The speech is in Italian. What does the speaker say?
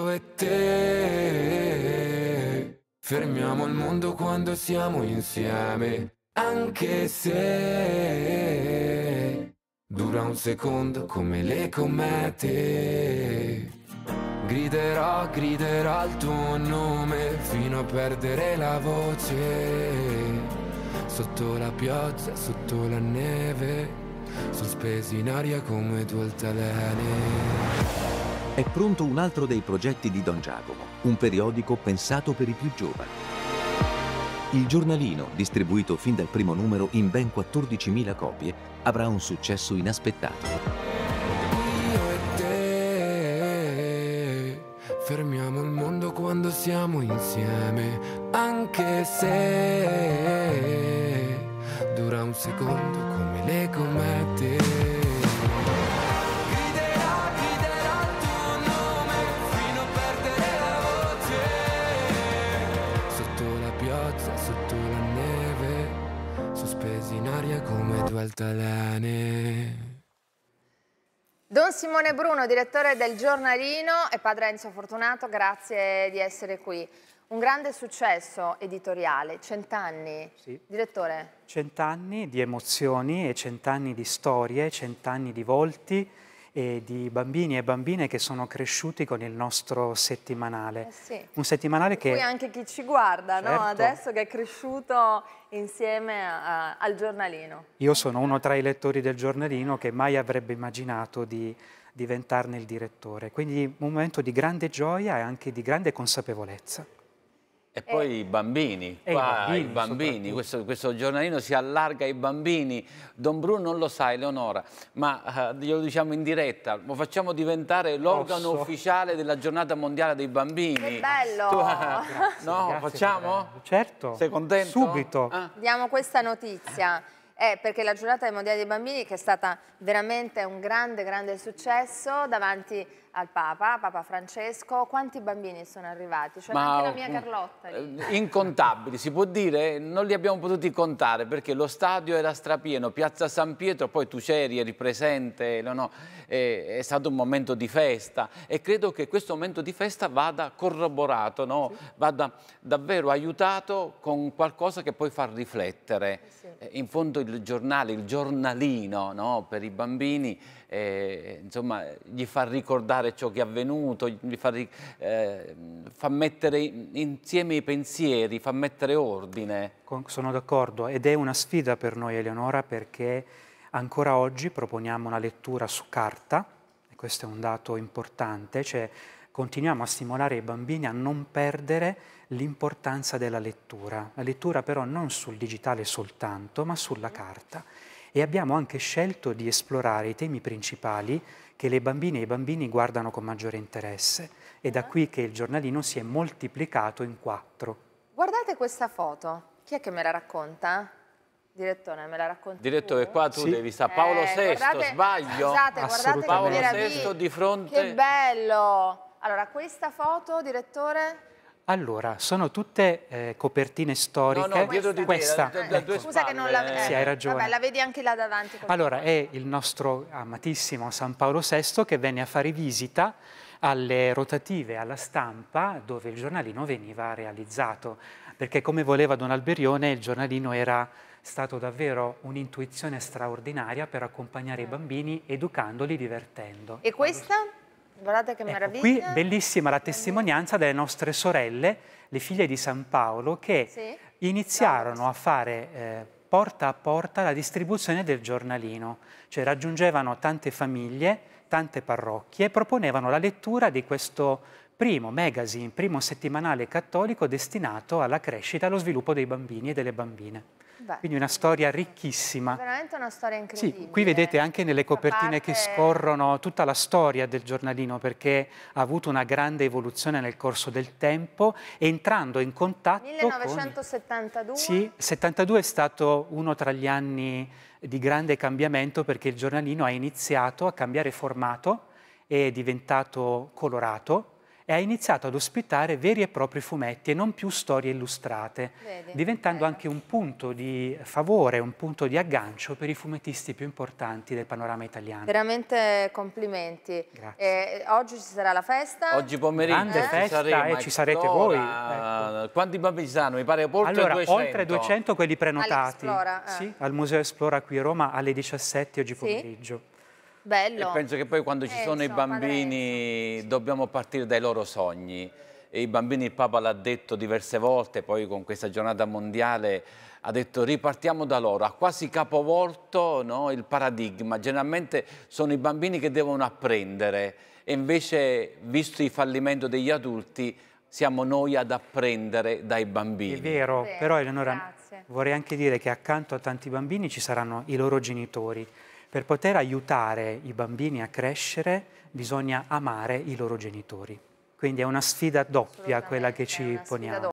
io e te. Fermiamo il mondo quando siamo insieme, anche se dura un secondo come le comete. Griderò, griderò il tuo nome fino a perdere la voce. Sotto la pioggia, sotto la neve, sospesi in aria come due altalene. È pronto un altro dei progetti di Don Giacomo, un periodico pensato per i più giovani. Il giornalino, distribuito fin dal primo numero in ben 14.000 copie, avrà un successo inaspettato. Io e te fermiamo il mondo quando siamo insieme, anche se dura un secondo come le com'è. sotto la neve, sospesi in aria come due altalane. Don Simone Bruno, direttore del giornalino e padre Enzo Fortunato, grazie di essere qui. Un grande successo editoriale, cent'anni, sì. direttore. Cent'anni di emozioni e cent'anni di storie, cent'anni di volti, e di bambini e bambine che sono cresciuti con il nostro settimanale. Eh sì. Un settimanale che... Poi anche chi ci guarda, certo. no? adesso che è cresciuto insieme a, al giornalino. Io sono uno tra i lettori del giornalino che mai avrebbe immaginato di diventarne il direttore. Quindi un momento di grande gioia e anche di grande consapevolezza. E eh, poi eh, i bambini, qua, i bambini, i bambini. Questo, questo, giornalino si allarga ai bambini. Don Bruno non lo sa, Eleonora, ma eh, glielo diciamo in diretta, lo facciamo diventare l'organo ufficiale della giornata mondiale dei bambini. Che bello! Tu, eh, grazie, no, grazie facciamo? Certo. Sei contento? Subito. Ah. Diamo questa notizia. Eh, perché la giornata mondiale dei bambini che è stata veramente un grande, grande successo davanti al Papa, Papa Francesco, quanti bambini sono arrivati? Cioè anche la mia Carlotta. Lì. Eh, incontabili, si può dire, non li abbiamo potuti contare perché lo stadio era strapieno, Piazza San Pietro, poi tu c'eri, eri presente, no, no, è, è, stato un momento di festa e credo che questo momento di festa vada corroborato, no? sì. vada davvero aiutato con qualcosa che poi fa riflettere. Eh sì. Eh, in fondo il giornale, il giornalino per i bambini eh, insomma, gli fa ricordare ciò che è avvenuto, gli fa, eh, fa mettere insieme i pensieri, fa mettere ordine. Sono d'accordo ed è una sfida per noi Eleonora perché ancora oggi proponiamo una lettura su carta, e questo è un dato importante, cioè continuiamo a stimolare i bambini a non perdere l'importanza della lettura. La lettura però non sul digitale soltanto, ma sulla carta e abbiamo anche scelto di esplorare i temi principali che le bambine e i bambini guardano con maggiore interesse. È da mhm. qui che il giornalino si è moltiplicato in quattro. Guardate questa foto. Chi è che me la racconta? Direttore, me la racconta. Direttore, tu? qua tu sì. devi stare Paolo VI, eh, guardate, sbaglio? Scusate, guardate Paolo VI di fronte... Che bello! Allora, questa foto, direttore... Allora, sono tutte eh, copertine storiche. No, no, dietro di questa. Te, da, da ecco. Scusa che non la vedi. Sì, hai ragione. Vabbè, la vedi anche là davanti. Allora, è il nostro amatissimo San Paolo VI che venne a fare visita alle rotative, alla stampa, dove il giornalino veniva realizzato. Perché come voleva Don Alberione, il giornalino era stato davvero un'intuizione straordinaria per accompagnare i mm. bambini, educandoli, divertendo. E questa? Guardate che ecco, Qui bellissima la testimonianza delle nostre sorelle, le figlie di San Paolo, che sì. iniziarono a fare... Eh, porta a porta la distribuzione del giornalino, cioè raggiungevano tante famiglie, tante parrocchie e proponevano la lettura di questo primo magazine, primo settimanale cattolico destinato alla crescita e allo sviluppo dei bambini e delle bambine. Beh, Quindi una storia ricchissima. Veramente una storia incredibile. Sì, qui vedete anche nelle copertine parte... che scorrono tutta la storia del giornalino perché ha avuto una grande evoluzione nel corso del tempo entrando in contatto 1972? Con... Sì, 72 è stato uno tra gli anni di grande cambiamento perché il giornalino ha iniziato a cambiare formato è diventato colorato e ha iniziato ad ospitare veri e propri fumetti e non più storie illustrate, Vedi, diventando bello. anche un punto di favore, un punto di aggancio per i fumettisti più importanti del panorama italiano. Veramente complimenti. Eh, oggi ci sarà la festa? Oggi pomeriggio. Grande eh? festa saremo, e ci sarete voi. Ecco. Quanti bambini saranno? Mi pare oltre allora, 200. oltre 200 quelli prenotati. Eh. Sì, al Museo Esplora qui a Roma alle 17 oggi pomeriggio. Sì? Bello. E penso che poi quando ci Enzo, eh, sono i bambini dobbiamo partire dai loro sogni. E I bambini, il Papa l'ha detto diverse volte, poi con questa giornata mondiale ha detto ripartiamo da loro, ha quasi capovolto no, il paradigma. Generalmente sono i bambini che devono apprendere e invece, visto il fallimento degli adulti, siamo noi ad apprendere dai bambini. È vero, però Eleonora Grazie. vorrei anche dire che accanto a tanti bambini ci saranno i loro genitori per poter aiutare i bambini a crescere bisogna amare i loro genitori. Quindi è una sfida doppia quella che ci poniamo.